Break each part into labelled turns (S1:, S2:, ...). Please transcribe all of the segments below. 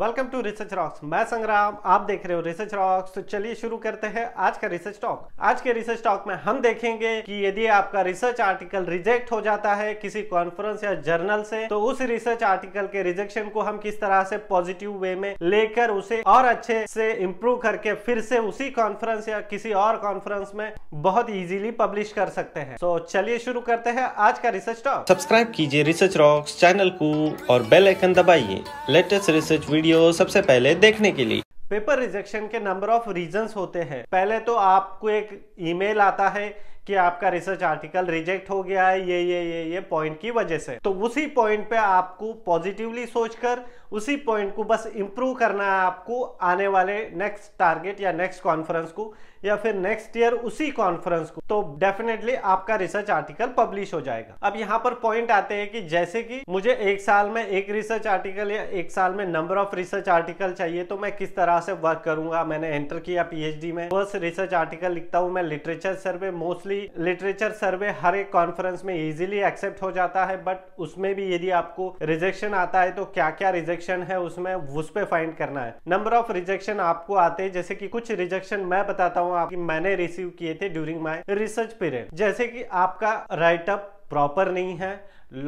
S1: welcome to research rocks मैं संग्राम आप देख रहे हो रिसर्च रॉक्स तो चलिए शुरू करते हैं आज का रिसर्च टॉक आज के रिसर्च टॉक में हम देखेंगे कि यदि आपका रिसर्च आर्टिकल रिजेक्ट हो जाता है किसी कॉन्फ्रेंस या जर्नल से तो उस रिसर्च आर्टिकल के रिजेक्शन को हम किस तरह से पॉजिटिव वे में लेकर उसे और अच्छे से इम्प्रूव करके फिर से उसी कॉन्फ्रेंस या किसी और कॉन्फ्रेंस में बहुत इजिली पब्लिश कर सकते हैं तो चलिए शुरू करते हैं आज का रिसर्च टॉक सब्सक्राइब कीजिए रिसर्च रॉक्स चैनल को और बेल आइकन दबाइए लेटेस्ट रिसर्च वीडियो सबसे पहले देखने के लिए पेपर रिजेक्शन के नंबर ऑफ रीजंस होते हैं पहले तो आपको एक ईमेल आता है कि आपका रिसर्च आर्टिकल रिजेक्ट हो गया है ये ये ये ये पॉइंट की वजह से तो उसी पॉइंट पे आपको पॉजिटिवली सोचकर उसी पॉइंट को बस इम्प्रूव करना है आपको आने वाले नेक्स्ट टारगेट या नेक्स्ट कॉन्फ्रेंस को या फिर नेक्स्ट ईयर उसी कॉन्फ्रेंस को तो डेफिनेटली आपका रिसर्च आर्टिकल पब्लिश हो जाएगा अब यहाँ पर पॉइंट आते हैं कि जैसे कि मुझे एक साल में एक रिसर्च आर्टिकल या एक साल में नंबर ऑफ रिसर्च आर्टिकल चाहिए तो मैं किस तरह से वर्क करूंगा मैंने एंटर किया पीएचडी में फर्स्ट रिसर्च आर्टिकल लिखता हूँ मैं literature survey mostly obviously literature survey हर एक कॉन्फ्रेंस में इजीली एक्सेप्ट हो जाता है बट उसमें भी यदि आपको रिजेक्शन आता है तो क्या क्या रिजेक्शन है उसमें उस पर फाइंड करना है नंबर ऑफ रिजेक्शन आपको आते हैं जैसे कि कुछ रिजेक्शन मैं बताता हूँ आपकी मैंने रिसीव किए थे ड्यूरिंग माई रिसर्च पीरियड जैसे कि आपका राइटअप प्रॉपर नहीं है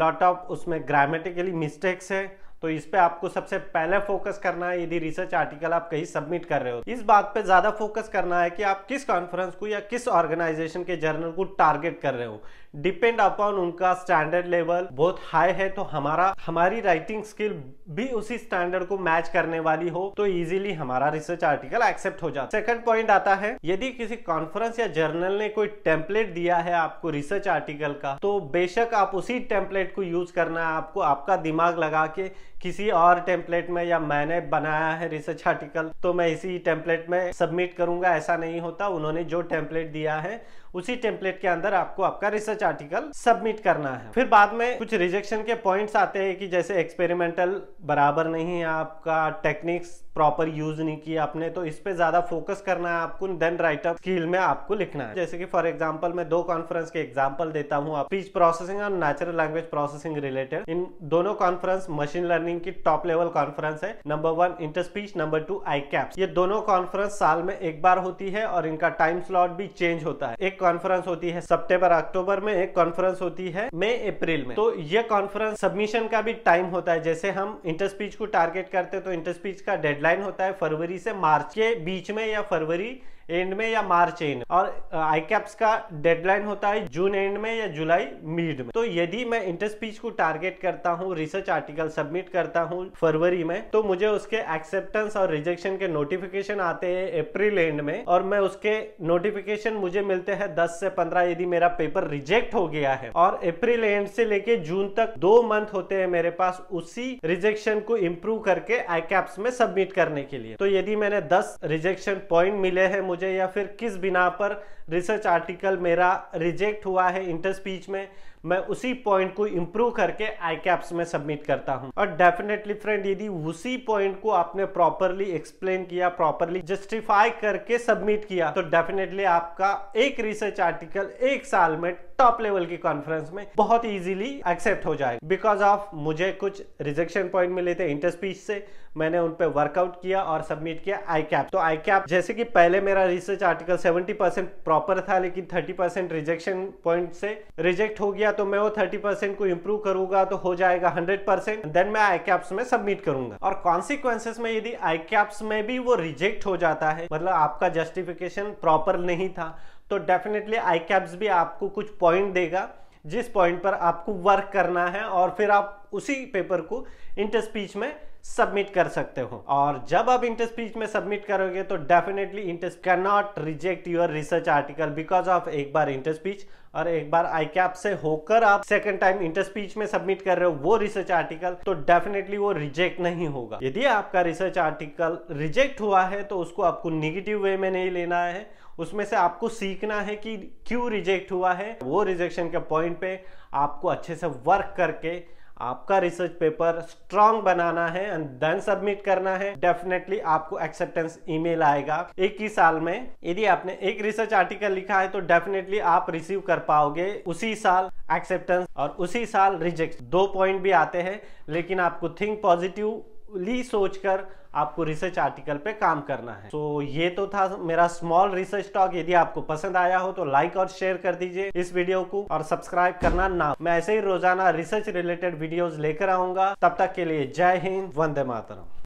S1: लॉट ऑफ उसमें ग्रामेटिकली मिस्टेक्स है तो इस पे आपको सबसे पहले फोकस करना है यदि रिसर्च आर्टिकल आप कहीं सबमिट कर रहे हो इस बात पे ज्यादा फोकस करना है कि आप किस कॉन्फ्रेंस को या किस ऑर्गेनाइजेशन के जर्नल को टारगेट कर रहे हो डिपेंड अपॉन उनका स्टैंडर्ड लेवल बहुत हाई है तो हमारा हमारी राइटिंग स्किल भी उसी स्टैंडर्ड को मैच करने वाली हो तो इजिली हमारा रिसर्च आर्टिकल एक्सेप्ट हो जाता सेकंड पॉइंट आता है यदि किसी कॉन्फ्रेंस या जर्नल ने कोई टेम्पलेट दिया है आपको रिसर्च आर्टिकल का तो बेशक आप उसी टेम्पलेट को यूज करना है आपको आपका दिमाग लगा के किसी और टेम्पलेट में या मैंने बनाया है रिसर्च आर्टिकल तो मैं इसी टेम्पलेट में सबमिट करूंगा ऐसा नहीं होता उन्होंने जो टेम्पलेट दिया है उसी टेम्पलेट के अंदर आपको आपका रिसर्च आर्टिकल सबमिट करना है फिर बाद में कुछ रिजेक्शन के पॉइंट्स आते हैं कि जैसे एक्सपेरिमेंटल बराबर नहीं है आपका टेक्निक्स प्रॉपर यूज नहीं किया आपने तो इस पे ज्यादा फोकस करना है आपको देन राइटअप स्किल में आपको लिखना है जैसे कि फॉर एग्जांपल मैं दो कॉन्फ्रेंस के एग्जांपल देता हूँ स्पीच प्रोसेसिंग और नेचुरल लैंग्वेज प्रोसेसिंग रिलेटेड इन दोनों कॉन्फ्रेंस मशीन लर्निंग की टॉप लेवल कॉन्फ्रेंस है number one Interspeech number two आई कैप्स ये दोनों कॉन्फ्रेंस साल में एक बार होती है और इनका टाइम स्लॉट भी चेंज होता है एक कॉन्फ्रेंस होती है सितंबर अक्टूबर में एक कॉन्फ्रेंस होती है मई अप्रैल में तो ये कॉन्फ्रेंस सबमिशन का भी टाइम होता है जैसे हम इंटर स्पीच को टारगेट करते हैं तो इंटर स्पीच का डेडलाइन डेडलाइन होता है फरवरी से मार्च के बीच में या फरवरी एंड में या मार्च एंड और आई uh, कैप्स का डेडलाइन होता है जून एंड में या जुलाई मिड में तो यदि मैं इंटर स्पीच को टारगेट करता हूँ रिसर्च आर्टिकल सबमिट करता हूँ फरवरी में तो मुझे उसके एक्सेप्टेंस और रिजेक्शन के नोटिफिकेशन आते हैं अप्रैल एंड में और मैं उसके नोटिफिकेशन मुझे मिलते हैं दस से पंद्रह यदि मेरा पेपर रिजेक्ट हो गया है और अप्रैल एंड से लेके जून तक दो मंथ होते हैं मेरे पास उसी रिजेक्शन को इम्प्रूव करके आई कैप्स में सबमिट करने के लिए तो यदि मैंने दस रिजेक्शन पॉइंट मिले हैं मुझे या फिर किस बिना पर रिसर्च आर्टिकल मेरा रिजेक्ट हुआ है इंटर स्पीच में मैं उसी पॉइंट को इम्प्रूव करके आई कैप्स में सबमिट करता हूँ और डेफिनेटली फ्रेंड यदि उसी पॉइंट को आपने प्रॉपरली एक्सप्लेन किया प्रॉपरली जस्टिफाई करके सबमिट किया तो डेफिनेटली आपका एक रिसर्च आर्टिकल एक साल में टॉप लेवल की कॉन्फ्रेंस में बहुत इजीली एक्सेप्ट हो जाए बिकॉज ऑफ मुझे कुछ रिजेक्शन पॉइंट मिले थे इंटरस्पीच से मैंने उन पर वर्कआउट किया और सबमिट किया आई कैप तो आई कैप जैसे कि पहले मेरा रिसर्च आर्टिकल 70 परसेंट प्रॉपर था लेकिन 30 परसेंट रिजेक्शन पॉइंट से रिजेक्ट हो गया तो मैं वो 30 परसेंट को इम्प्रूव करूंगा तो हो जाएगा 100 परसेंट देन मैं आई कैप्स में सबमिट करूंगा और कॉन्सिक्वेंसेस में यदि आई कैप्स में भी वो रिजेक्ट हो जाता है मतलब आपका जस्टिफिकेशन प्रॉपर नहीं था तो डेफिनेटली आई कैप्स भी आपको कुछ पॉइंट देगा जिस पॉइंट पर आपको वर्क करना है और फिर आप उसी पेपर को इंटर स्पीच में सबमिट कर सकते हो और जब आप इंटर स्पीच में सबमिट करोगे तो definitely inter can not reject your research article because of एक बार स्पीच और एक बार आई कैप से होकर आप सेकंड टाइम इंटर स्पीच में सबमिट कर रहे हो वो रिसर्च आर्टिकल तो डेफिनेटली वो रिजेक्ट नहीं होगा यदि आपका रिसर्च आर्टिकल रिजेक्ट हुआ है तो उसको आपको निगेटिव वे में नहीं लेना है उसमें से आपको सीखना है कि क्यों रिजेक्ट हुआ है वो रिजेक्शन के पॉइंट पे आपको अच्छे से वर्क करके आपका रिसर्च पेपर स्ट्रांग बनाना है एंड देन सबमिट करना है डेफिनेटली आपको एक्सेप्टेंस ईमेल आएगा एक ही साल में यदि आपने एक रिसर्च आर्टिकल लिखा है तो डेफिनेटली आप रिसीव कर पाओगे उसी साल एक्सेप्टेंस और उसी साल रिजेक्ट दो पॉइंट भी आते हैं लेकिन आपको थिंक पॉजिटिवली सोचकर आपको रिसर्च आर्टिकल पे काम करना है तो ये तो था मेरा स्मॉल रिसर्च टॉक यदि आपको पसंद आया हो तो लाइक और शेयर कर दीजिए इस वीडियो को और सब्सक्राइब करना ना मैं ऐसे ही रोजाना रिसर्च रिलेटेड वीडियोज लेकर आऊंगा तब तक के लिए जय हिंद वंदे मातरम